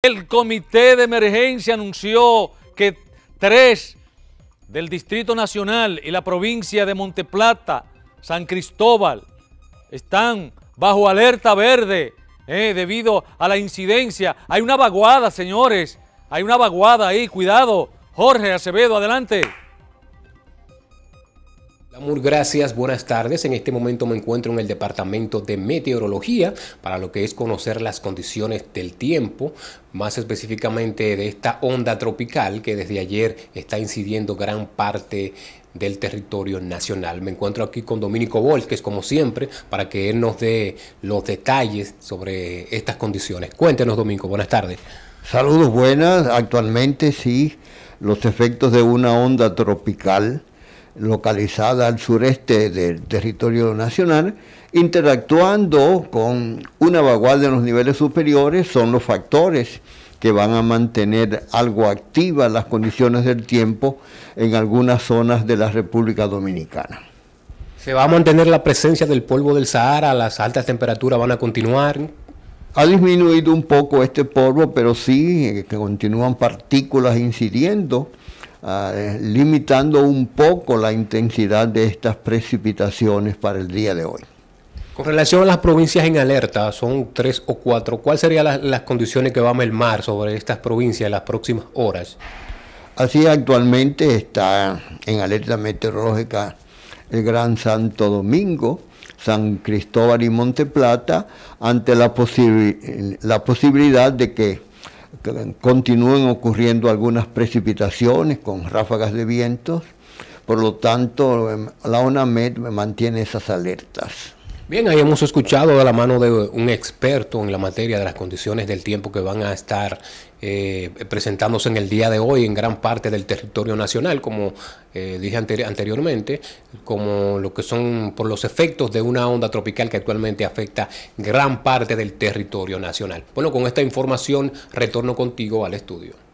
El comité de emergencia anunció que tres del Distrito Nacional y la provincia de Monteplata, San Cristóbal, están bajo alerta verde eh, debido a la incidencia. Hay una vaguada, señores, hay una vaguada ahí, cuidado. Jorge Acevedo, adelante. Amur, gracias, buenas tardes. En este momento me encuentro en el Departamento de Meteorología para lo que es conocer las condiciones del tiempo, más específicamente de esta onda tropical que desde ayer está incidiendo gran parte del territorio nacional. Me encuentro aquí con Domínico Volques, como siempre, para que él nos dé los detalles sobre estas condiciones. Cuéntenos, Domingo, buenas tardes. Saludos, buenas. Actualmente sí, los efectos de una onda tropical localizada al sureste del territorio nacional, interactuando con una vaguada en los niveles superiores, son los factores que van a mantener algo activas las condiciones del tiempo en algunas zonas de la República Dominicana. ¿Se va a mantener la presencia del polvo del Sahara? ¿Las altas temperaturas van a continuar? Ha disminuido un poco este polvo, pero sí eh, que continúan partículas incidiendo Ah, eh, limitando un poco la intensidad de estas precipitaciones para el día de hoy. Con relación a las provincias en alerta, son tres o cuatro, ¿cuáles serían las, condiciones que va a mermar sobre estas provincias en las próximas horas? Así actualmente está en alerta meteorológica el Gran Santo Domingo, San Cristóbal y Monteplata ante la posibilidad de que continúen ocurriendo algunas precipitaciones con ráfagas de vientos. Por lo tanto, em, la ONAMED mantiene esas alertas. Bien, ahí hemos escuchado de la mano de un experto en la materia de las condiciones del tiempo que van a estar eh, presentándose en el día de hoy en gran parte del territorio nacional, como eh, dije anteriormente, como lo que son por los efectos de una onda tropical que actualmente afecta gran parte del territorio nacional. Bueno, con esta información retorno contigo al estudio.